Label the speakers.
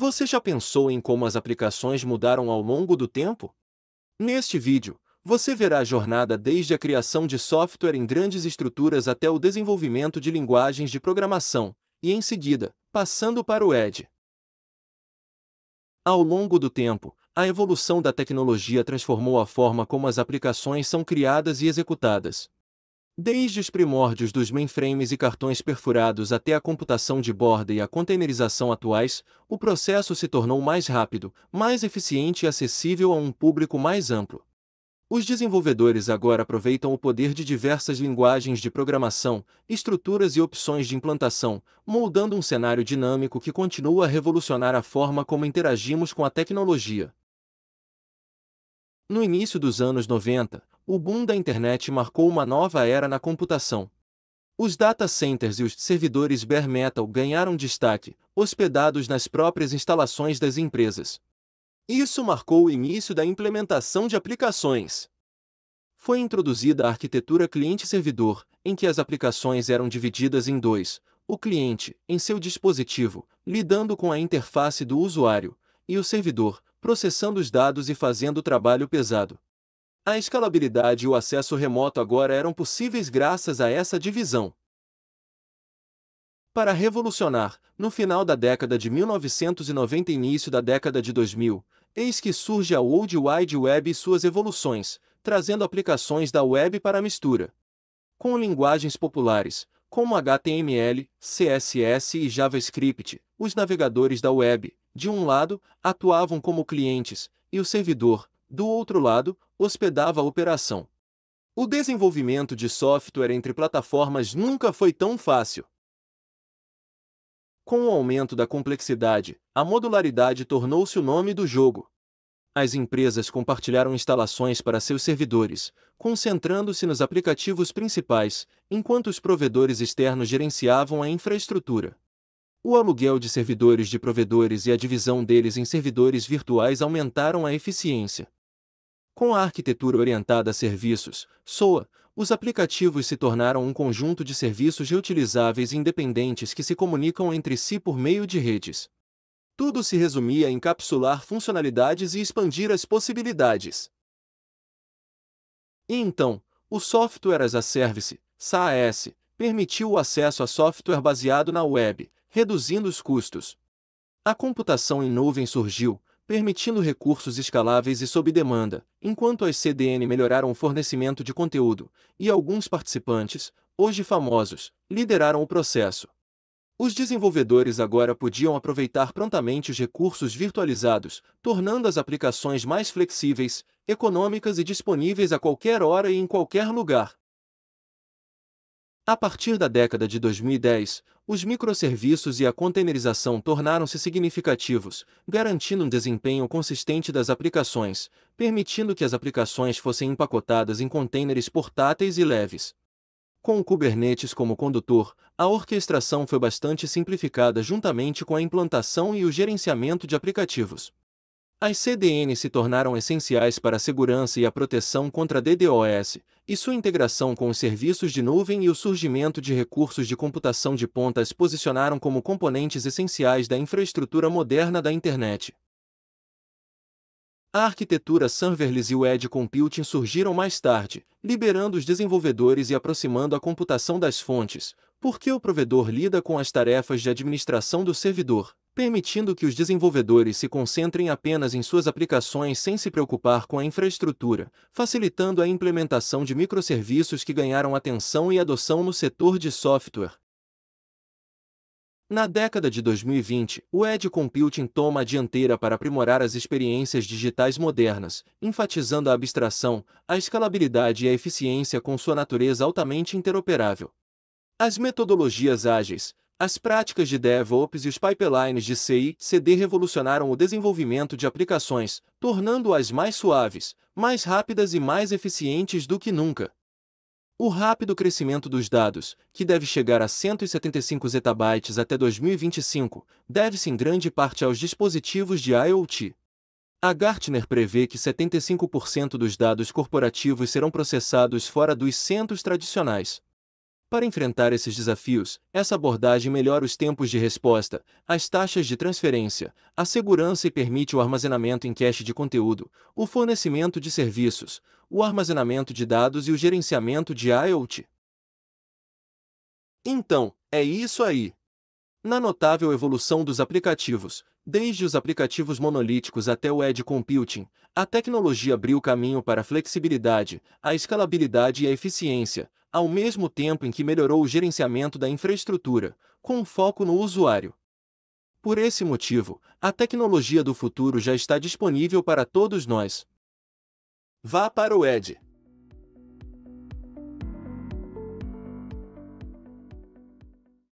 Speaker 1: Você já pensou em como as aplicações mudaram ao longo do tempo? Neste vídeo, você verá a jornada desde a criação de software em grandes estruturas até o desenvolvimento de linguagens de programação, e em seguida, passando para o Edge. Ao longo do tempo, a evolução da tecnologia transformou a forma como as aplicações são criadas e executadas, Desde os primórdios dos mainframes e cartões perfurados até a computação de borda e a containerização atuais, o processo se tornou mais rápido, mais eficiente e acessível a um público mais amplo. Os desenvolvedores agora aproveitam o poder de diversas linguagens de programação, estruturas e opções de implantação, moldando um cenário dinâmico que continua a revolucionar a forma como interagimos com a tecnologia. No início dos anos 90, o boom da internet marcou uma nova era na computação. Os data centers e os servidores bare metal ganharam destaque, hospedados nas próprias instalações das empresas. Isso marcou o início da implementação de aplicações. Foi introduzida a arquitetura cliente-servidor, em que as aplicações eram divididas em dois: o cliente, em seu dispositivo, lidando com a interface do usuário, e o servidor, processando os dados e fazendo o trabalho pesado. A escalabilidade e o acesso remoto agora eram possíveis graças a essa divisão. Para revolucionar, no final da década de 1990 e início da década de 2000, eis que surge a World Wide Web e suas evoluções, trazendo aplicações da web para a mistura. Com linguagens populares, como HTML, CSS e JavaScript, os navegadores da web, de um lado, atuavam como clientes, e o servidor, do outro lado, hospedava a operação. O desenvolvimento de software entre plataformas nunca foi tão fácil. Com o aumento da complexidade, a modularidade tornou-se o nome do jogo. As empresas compartilharam instalações para seus servidores, concentrando-se nos aplicativos principais, enquanto os provedores externos gerenciavam a infraestrutura. O aluguel de servidores de provedores e a divisão deles em servidores virtuais aumentaram a eficiência. Com a arquitetura orientada a serviços, SOA, os aplicativos se tornaram um conjunto de serviços reutilizáveis e independentes que se comunicam entre si por meio de redes. Tudo se resumia a encapsular funcionalidades e expandir as possibilidades. E então, o Software as a Service, SaaS, permitiu o acesso a software baseado na web, reduzindo os custos. A computação em nuvem surgiu, permitindo recursos escaláveis e sob demanda, enquanto as CDN melhoraram o fornecimento de conteúdo, e alguns participantes, hoje famosos, lideraram o processo. Os desenvolvedores agora podiam aproveitar prontamente os recursos virtualizados, tornando as aplicações mais flexíveis, econômicas e disponíveis a qualquer hora e em qualquer lugar. A partir da década de 2010, os microserviços e a containerização tornaram-se significativos, garantindo um desempenho consistente das aplicações, permitindo que as aplicações fossem empacotadas em containers portáteis e leves. Com o Kubernetes como condutor, a orquestração foi bastante simplificada juntamente com a implantação e o gerenciamento de aplicativos. As CDN se tornaram essenciais para a segurança e a proteção contra DDoS, e sua integração com os serviços de nuvem e o surgimento de recursos de computação de ponta posicionaram como componentes essenciais da infraestrutura moderna da internet. A arquitetura serverless e o edge computing surgiram mais tarde, liberando os desenvolvedores e aproximando a computação das fontes, porque o provedor lida com as tarefas de administração do servidor, permitindo que os desenvolvedores se concentrem apenas em suas aplicações sem se preocupar com a infraestrutura, facilitando a implementação de microserviços que ganharam atenção e adoção no setor de software. Na década de 2020, o Edge Computing toma a dianteira para aprimorar as experiências digitais modernas, enfatizando a abstração, a escalabilidade e a eficiência com sua natureza altamente interoperável. As metodologias ágeis, as práticas de DevOps e os pipelines de CI CD revolucionaram o desenvolvimento de aplicações, tornando-as mais suaves, mais rápidas e mais eficientes do que nunca. O rápido crescimento dos dados, que deve chegar a 175 zettabytes até 2025, deve-se em grande parte aos dispositivos de IoT. A Gartner prevê que 75% dos dados corporativos serão processados fora dos centros tradicionais, para enfrentar esses desafios, essa abordagem melhora os tempos de resposta, as taxas de transferência, a segurança e permite o armazenamento em cache de conteúdo, o fornecimento de serviços, o armazenamento de dados e o gerenciamento de IoT. Então, é isso aí! Na notável evolução dos aplicativos, desde os aplicativos monolíticos até o Edge Computing, a tecnologia abriu caminho para a flexibilidade, a escalabilidade e a eficiência, ao mesmo tempo em que melhorou o gerenciamento da infraestrutura, com foco no usuário. Por esse motivo, a tecnologia do futuro já está disponível para todos nós. Vá para o Ed.